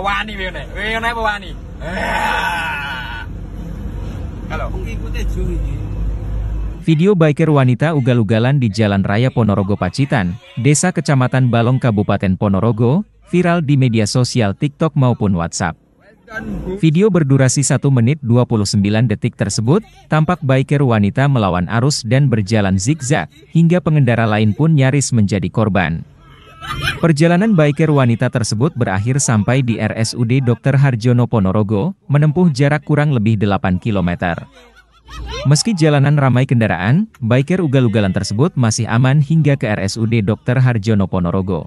wani ah. Video biker wanita ugal-ugalan di Jalan Raya Ponorogo Pacitan, Desa Kecamatan Balong Kabupaten Ponorogo, viral di media sosial TikTok maupun WhatsApp. Video berdurasi 1 menit 29 detik tersebut, tampak biker wanita melawan arus dan berjalan zigzag, hingga pengendara lain pun nyaris menjadi korban. Perjalanan biker wanita tersebut berakhir sampai di RSUD Dr. Harjono Ponorogo, menempuh jarak kurang lebih 8 km. Meski jalanan ramai kendaraan, biker ugal-ugalan tersebut masih aman hingga ke RSUD Dr. Harjono Ponorogo.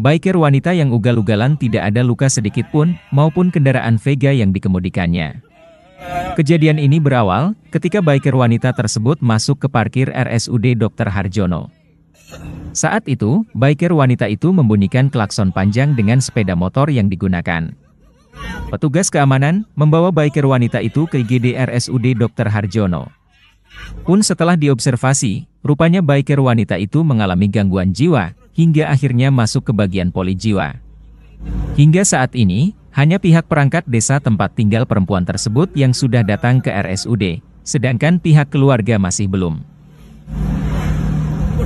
Biker wanita yang ugal-ugalan tidak ada luka sedikit pun, maupun kendaraan Vega yang dikemudikannya. Kejadian ini berawal ketika biker wanita tersebut masuk ke parkir RSUD Dr. Harjono. Saat itu, biker wanita itu membunyikan klakson panjang dengan sepeda motor yang digunakan. Petugas keamanan membawa biker wanita itu ke IGD RSUD Dr. Harjono. Pun setelah diobservasi, rupanya biker wanita itu mengalami gangguan jiwa, hingga akhirnya masuk ke bagian poli jiwa. Hingga saat ini, hanya pihak perangkat desa tempat tinggal perempuan tersebut yang sudah datang ke RSUD, sedangkan pihak keluarga masih belum.